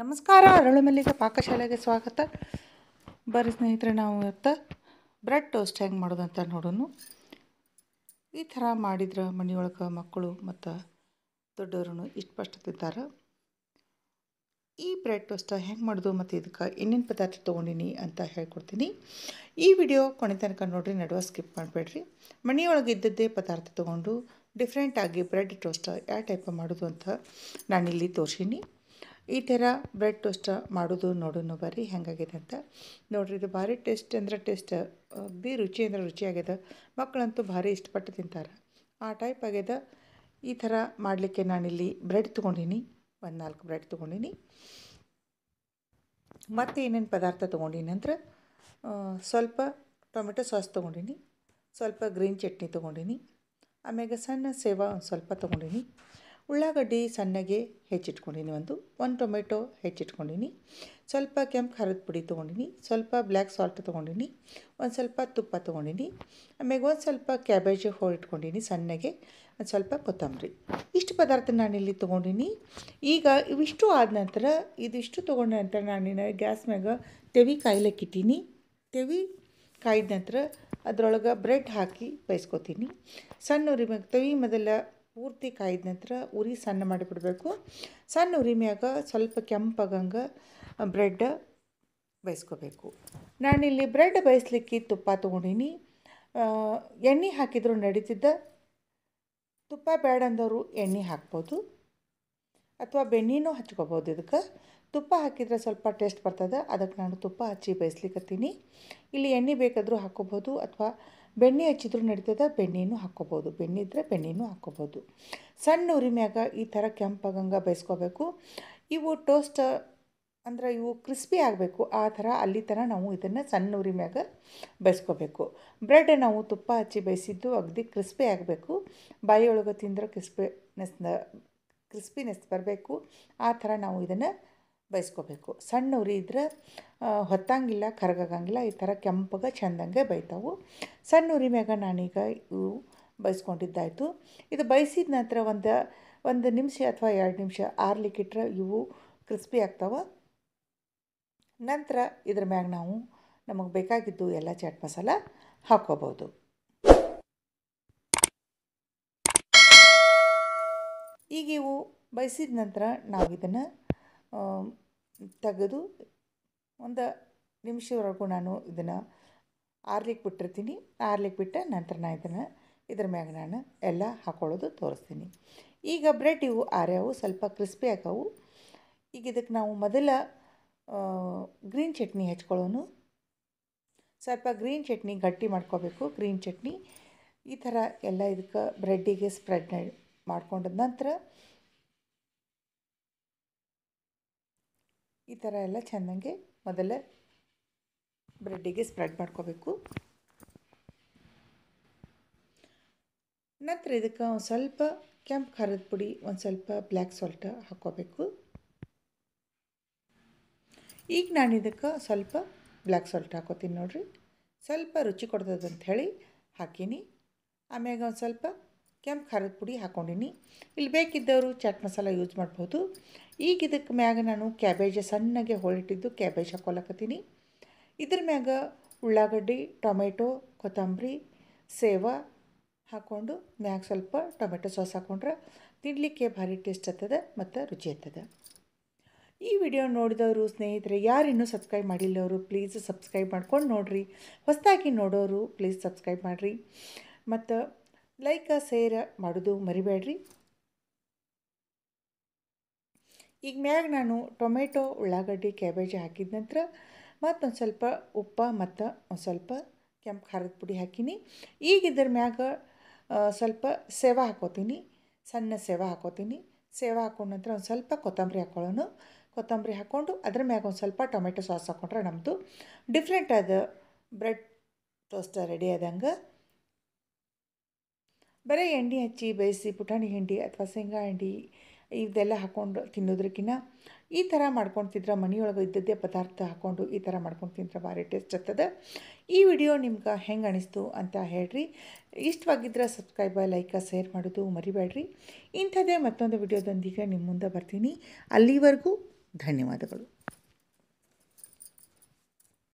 ನಮಸ್ಕಾರ ಅರಳುಮಲ್ಲಿಗ ಪಾಕಶಾಲೆಗೆ ಸ್ವಾಗತ ಬರೀ ಸ್ನೇಹಿತರೆ ನಾವು ಇವತ್ತು ಬ್ರೆಡ್ ಟೋಸ್ಟ್ ಹೆಂಗೆ ಅಂತ ನೋಡೋಣ ಈ ಥರ ಮಾಡಿದ್ರೆ ಮನೆಯೊಳಗೆ ಮಕ್ಕಳು ಮತ್ತು ದೊಡ್ಡವರು ಇಷ್ಟಪಷ್ಟು ತಿಂತಾರೆ ಈ ಬ್ರೆಡ್ ಟೋಸ್ಟ ಹೆಂಗೆ ಮಾಡೋದು ಮತ್ತು ಇದಕ್ಕೆ ಇನ್ನೇನು ಪದಾರ್ಥ ತೊಗೊಂಡಿನಿ ಅಂತ ಹೇಳ್ಕೊಡ್ತೀನಿ ಈ ವಿಡಿಯೋ ಕೊನೆ ತನಕ ನೋಡಿರಿ ನಡುವೆ ಸ್ಕಿಪ್ ಮಾಡಬೇಡ್ರಿ ಮನೆಯೊಳಗೆ ಇದ್ದದ್ದೇ ಪದಾರ್ಥ ತೊಗೊಂಡು ಡಿಫ್ರೆಂಟಾಗಿ ಬ್ರೆಡ್ ಟೋಸ್ಟ ಯಾವ ಟೈಪ್ ಮಾಡೋದು ಅಂತ ನಾನಿಲ್ಲಿ ತೋರಿಸೀನಿ ಈ ಥರ ಬ್ರೆಡ್ ಟೋಸ್ಟ್ ಮಾಡೋದು ನೋಡೋಣ ಬರ್ರಿ ಹೆಂಗಾಗಿದೆ ಅಂತ ನೋಡ್ರಿ ಇದು ಭಾರಿ ಟೇಸ್ಟ್ ಅಂದ್ರೆ ಟೇಸ್ಟ್ ಬಿ ರುಚಿ ಅಂದರೆ ರುಚಿಯಾಗ್ಯದ ಮಕ್ಕಳಂತೂ ಭಾರಿ ಇಷ್ಟಪಟ್ಟು ತಿಂತಾರೆ ಆ ಟೈಪ್ ಆಗ್ಯದ ಈ ಥರ ಮಾಡಲಿಕ್ಕೆ ನಾನಿಲ್ಲಿ ಬ್ರೆಡ್ ತೊಗೊಂಡೀನಿ ಒಂದು ನಾಲ್ಕು ಬ್ರೆಡ್ ತೊಗೊಂಡೀನಿ ಮತ್ತು ಏನೇನು ಪದಾರ್ಥ ತೊಗೊಂಡೀನಿ ಅಂದ್ರೆ ಸ್ವಲ್ಪ ಟೊಮೆಟೊ ಸಾಸ್ ತೊಗೊಂಡೀನಿ ಸ್ವಲ್ಪ ಗ್ರೀನ್ ಚಟ್ನಿ ತೊಗೊಂಡೀನಿ ಆಮೇಲೆ ಸಣ್ಣ ಸೇವಾ ಒಂದು ಸ್ವಲ್ಪ ತೊಗೊಂಡಿನಿ ಉಳ್ಳಾಗಡ್ಡಿ ಸಣ್ಣಗೆ ಹೆಚ್ಚಿಟ್ಕೊಂಡಿನಿ ಒಂದು ಒಂದು ಟೊಮೆಟೊ ಹೆಚ್ಚಿಟ್ಕೊಂಡಿನಿ ಸ್ವಲ್ಪ ಕೆಂಪು ಖಾರದ ಪುಡಿ ತೊಗೊಂಡಿನಿ ಸ್ವಲ್ಪ ಬ್ಲ್ಯಾಕ್ ಸಾಲ್ಟ್ ತೊಗೊಂಡಿನಿ ಒಂದು ಸ್ವಲ್ಪ ತುಪ್ಪ ತೊಗೊಂಡಿನಿ ಆಮೇಲೆ ಒಂದು ಸ್ವಲ್ಪ ಕ್ಯಾಬೇಜ್ ಇಟ್ಕೊಂಡಿನಿ ಸಣ್ಣಗೆ ಒಂದು ಸ್ವಲ್ಪ ಕೊತ್ತಂಬರಿ ಇಷ್ಟು ಪದಾರ್ಥ ನಾನಿಲ್ಲಿ ತೊಗೊಂಡಿನಿ ಈಗ ಇವಿಷ್ಟು ಆದ ನಂತರ ಇದಿಷ್ಟು ತೊಗೊಂಡ ನಂತರ ನಾನು ಗ್ಯಾಸ್ ಮ್ಯಾಗ ತೆವಿ ಕಾಯ್ಲಕ್ಕಿಟ್ಟೀನಿ ತೆವಿ ಕಾಯ್ದ ನಂತರ ಅದರೊಳಗೆ ಬ್ರೆಡ್ ಹಾಕಿ ಬಯಸ್ಕೊತೀನಿ ಸಣ್ಣ ಮ್ಯಾಗ ತೆವಿ ಮೊದಲ ಪೂರ್ತಿ ಕಾಯ್ದ ನಂತರ ಉರಿ ಸಣ್ಣ ಮಾಡಿಬಿಡಬೇಕು ಸಣ್ಣ ಉರಿ ಮ್ಯಾಗ ಸ್ವಲ್ಪ ಕೆಂಪಾಗಂಗೆ ಬ್ರೆಡ್ ಬೇಯಿಸ್ಕೋಬೇಕು ನಾನಿಲ್ಲಿ ಬ್ರೆಡ್ ಬೇಯಿಸ್ಲಿಕ್ಕೆ ತುಪ್ಪ ತೊಗೊಂಡೀನಿ ಎಣ್ಣೆ ಹಾಕಿದ್ರು ನಡೀತಿದ್ದ ತುಪ್ಪ ಬೇಡ ಅಂದವರು ಎಣ್ಣೆ ಹಾಕ್ಬೋದು ಅಥವಾ ಬೆಣ್ಣೆನೂ ಹಚ್ಕೋಬೋದು ಇದಕ್ಕೆ ತುಪ್ಪ ಹಾಕಿದರೆ ಸ್ವಲ್ಪ ಟೇಸ್ಟ್ ಬರ್ತದೆ ಅದಕ್ಕೆ ನಾನು ತುಪ್ಪ ಹಚ್ಚಿ ಬೇಯಿಸ್ಲಿಕ್ಕತ್ತೀನಿ ಇಲ್ಲಿ ಎಣ್ಣೆ ಬೇಕಾದರೂ ಹಾಕ್ಕೋಬೋದು ಅಥವಾ ಬೆಣ್ಣೆ ಹಚ್ಚಿದ್ರು ನಡೀತದ ಬೆಣ್ಣೆನೂ ಹಾಕ್ಕೋಬೋದು ಬೆಣ್ಣೆ ಇದ್ದರೆ ಬೆಣ್ಣೆನೂ ಹಾಕ್ಕೋಬೋದು ಸಣ್ಣ ಉರಿಮ್ಯಾಗ ಈ ಥರ ಕೆಂಪಗಂಗ ಬೇಯಿಸ್ಕೋಬೇಕು ಇವು ಟೋಸ್ಟ್ ಅಂದ್ರೆ ಇವು ಕ್ರಿಸ್ಪಿ ಆಗಬೇಕು ಆ ಥರ ಅಲ್ಲಿ ಥರ ನಾವು ಇದನ್ನು ಸಣ್ಣ ಉರಿಮ್ಯಾಗ ಬೇಯಿಸ್ಕೋಬೇಕು ಬ್ರೆಡ್ ನಾವು ತುಪ್ಪ ಹಚ್ಚಿ ಬೇಯಿಸಿದ್ದು ಅಗದಿ ಕ್ರಿಸ್ಪಿ ಆಗಬೇಕು ಬಾಯಿಯೊಳಗೆ ತಿಂದ್ರೆ ಕ್ರಿಸ್ಪಿನೆಸ್ ಕ್ರಿಸ್ಪಿನೆಸ್ ಬರಬೇಕು ಆ ಥರ ನಾವು ಇದನ್ನು ಬೈಸ್ಕೊಬೇಕು ಸಣ್ಣ ಉರಿ ಇದ್ರೆ ಹೊತ್ತಂಗಿಲ್ಲ ಕರಗಂಗಿಲ್ಲ ಈ ಥರ ಕೆಂಪಗೆ ಚೆಂದಂಗೆ ಬೈತಾವು ಸಣ್ಣ ಉರಿ ಮ್ಯಾಗ ನಾನೀಗ ಇವು ಬೈಸ್ಕೊಂಡಿದ್ದಾಯ್ತು ಇದು ಬೈಸಿದ ನಂತರ ಒಂದು ಒಂದು ನಿಮಿಷ ಅಥವಾ ಎರಡು ನಿಮಿಷ ಆರ್ಲಿಕ್ಕಿಟ್ರೆ ಇವು ಕ್ರಿಸ್ಪಿ ಆಗ್ತಾವೆ ನಂತರ ಇದ್ರ ಮ್ಯಾಗ ನಾವು ನಮಗೆ ಬೇಕಾಗಿದ್ದು ಎಲ್ಲ ಚಾಟ್ ಮಸಾಲ ಹಾಕೋಬೋದು ಈಗ ಇವು ಬಯಸಿದ ನಂತರ ನಾವು ಇದನ್ನು ತೆಗೆದು ಒಂದು ನಿಮಿಷವರೆಗೂ ನಾನು ಇದನ್ನು ಆರ್ಲಿಕ್ಕೆ ಬಿಟ್ಟಿರ್ತೀನಿ ಆರ್ಲಿಕ್ಕೆ ಬಿಟ್ಟ ನಂತರ ನಾನು ಇದನ್ನು ಇದ್ರ ಮ್ಯಾಗ ನಾನು ಎಲ್ಲ ಹಾಕೊಳ್ಳೋದು ತೋರಿಸ್ತೀನಿ ಈಗ ಬ್ರೆಡ್ ಇವು ಆರ್ಯಾವು ಸ್ವಲ್ಪ ಕ್ರಿಸ್ಪಿ ಹಾಕವು ಈಗ ಇದಕ್ಕೆ ನಾವು ಮೊದಲ ಗ್ರೀನ್ ಚಟ್ನಿ ಹೆಚ್ಕೊಳ್ಳೋನು ಸ್ವಲ್ಪ ಗ್ರೀನ್ ಚಟ್ನಿ ಗಟ್ಟಿ ಮಾಡ್ಕೋಬೇಕು ಗ್ರೀನ್ ಚಟ್ನಿ ಈ ಥರ ಎಲ್ಲ ಇದಕ್ಕೆ ಬ್ರೆಡ್ಡಿಗೆ ಸ್ಪ್ರೆಡ್ ಮಾಡಿಕೊಂಡ ನಂತರ ಈ ಥರ ಎಲ್ಲ ಚೆನ್ನಾಗಿ ಮೊದಲೇ ಬ್ರೆಡ್ಡಿಗೆ ಸ್ಪ್ರೆಡ್ ಮಾಡ್ಕೋಬೇಕು ನಂತರ ಇದಕ್ಕೆ ಒಂದು ಸ್ವಲ್ಪ ಕೆಂಪು ಖಾರದ ಪುಡಿ ಒಂದು ಸ್ವಲ್ಪ ಬ್ಲ್ಯಾಕ್ ಸಾಲ್ಟ್ ಹಾಕ್ಕೋಬೇಕು ಈಗ ನಾನು ಇದಕ್ಕೆ ಸ್ವಲ್ಪ ಬ್ಲ್ಯಾಕ್ ಸಾಲ್ಟ್ ಹಾಕೋತೀನಿ ನೋಡಿರಿ ಸ್ವಲ್ಪ ರುಚಿ ಕೊಡ್ತದಂತ ಹೇಳಿ ಹಾಕೀನಿ ಆಮ್ಯಾಗ ಒಂದು ಸ್ವಲ್ಪ ಕೆಂಪು ಖಾರದ ಪುಡಿ ಹಾಕ್ಕೊಂಡಿನಿ ಇಲ್ಲಿ ಬೇಕಿದ್ದವರು ಚಟ್ ಮಸಾಲ ಯೂಸ್ ಮಾಡ್ಬೋದು ಈಗ ಇದಕ್ಕೆ ಮ್ಯಾಗ ನಾನು ಕ್ಯಾಬೇಜ ಸಣ್ಣಗೆ ಹೋಳಿಟ್ಟಿದ್ದು ಕ್ಯಾಬೇಜ್ ಹಾಕೊಲಕತ್ತೀನಿ ಇದ್ರ ಮ್ಯಾಗ ಉಳ್ಳಾಗಡ್ಡಿ ಟೊಮೆಟೊ ಕೊತ್ತಂಬರಿ ಸೇವ ಹಾಕ್ಕೊಂಡು ಮ್ಯಾಗ ಸ್ವಲ್ಪ ಟೊಮೆಟೊ ಸಾಸ್ ಹಾಕ್ಕೊಂಡ್ರೆ ತಿನ್ನಲಿಕ್ಕೆ ಭಾರಿ ಟೇಸ್ಟ್ ಆಗ್ತದೆ ಮತ್ತು ರುಚಿ ಆಗ್ತದೆ ಈ ವಿಡಿಯೋ ನೋಡಿದವರು ಸ್ನೇಹಿತರೆ ಯಾರು ಇನ್ನೂ ಸಬ್ಸ್ಕ್ರೈಬ್ ಮಾಡಿಲ್ಲವರು ಪ್ಲೀಸ್ ಸಬ್ಸ್ಕ್ರೈಬ್ ಮಾಡ್ಕೊಂಡು ನೋಡಿರಿ ಹೊಸದಾಗಿ ನೋಡೋರು ಪ್ಲೀಸ್ ಸಬ್ಸ್ಕ್ರೈಬ್ ಮಾಡಿರಿ ಮತ್ತು ಲೈಕ ಸೇರ ಮಾಡೋದು ಮರಿಬೇಡ್ರಿ ಈಗ ಮ್ಯಾಗ ನಾನು ಟೊಮೆಟೊ ಉಳ್ಳಾಗಡ್ಡಿ ಕ್ಯಾಬೇಜ್ ಹಾಕಿದ ನಂತರ ಮತ್ತೊಂದು ಸ್ವಲ್ಪ ಉಪ್ಪ ಮತ್ತು ಒಂದು ಸ್ವಲ್ಪ ಕೆಂಪು ಖಾರದ ಪುಡಿ ಹಾಕೀನಿ ಈಗ ಇದ್ರ ಮ್ಯಾಗ ಸ್ವಲ್ಪ ಸೇವ ಹಾಕೋತೀನಿ ಸಣ್ಣ ಸೇವ ಹಾಕೋತೀನಿ ಸೇವ ಹಾಕೊಂಡ ನಂತರ ಒಂದು ಸ್ವಲ್ಪ ಕೊತ್ತಂಬರಿ ಹಾಕೊಳ್ಳೋಣ ಕೊತ್ತಂಬರಿ ಹಾಕ್ಕೊಂಡು ಅದ್ರ ಮ್ಯಾಗ ಒಂದು ಸ್ವಲ್ಪ ಟೊಮೆಟೊ ಸಾಸ್ ಹಾಕೊಂಡ್ರೆ ನಮ್ಮದು ಡಿಫ್ರೆಂಟ್ ಆದ ಬ್ರೆಡ್ ಟೋಸ್ಟ ರೆಡಿ ಆದಂಗೆ ಬರೀ ಎಣ್ಣೆ ಹಚ್ಚಿ ಬೇಯಿಸಿ ಪುಟಾಣಿ ಹಿಂಡಿ ಅಥವಾ ಶೇಂಗಾ ಹಿಂಡಿ ಇದೆಲ್ಲ ಹಾಕ್ಕೊಂಡು ತಿನ್ನೋದ್ರಕ್ಕಿಂತ ಈ ಥರ ಮಾಡ್ಕೊಂಡು ತಿಂದ್ರೆ ಮನೆಯೊಳಗೆ ಇದ್ದದ್ದೇ ಪದಾರ್ಥ ಹಾಕ್ಕೊಂಡು ಈ ಥರ ಮಾಡ್ಕೊಂಡು ತಿಂದ್ರೆ ಭಾರಿ ಟೇಸ್ಟ್ ಆಗ್ತದೆ ಈ ವಿಡಿಯೋ ನಿಮ್ಗೆ ಹೆಂಗೆ ಅನಿಸ್ತು ಅಂತ ಹೇಳ್ರಿ ಇಷ್ಟವಾಗಿದ್ದರೆ ಸಬ್ಸ್ಕ್ರೈಬ ಲೈಕ ಶೇರ್ ಮಾಡೋದು ಮರಿಬೇಡ್ರಿ ಇಂಥದ್ದೇ ಮತ್ತೊಂದು ವಿಡಿಯೋದೊಂದಿಗೆ ನಿಮ್ಮ ಮುಂದೆ ಬರ್ತೀನಿ ಅಲ್ಲಿವರೆಗೂ ಧನ್ಯವಾದಗಳು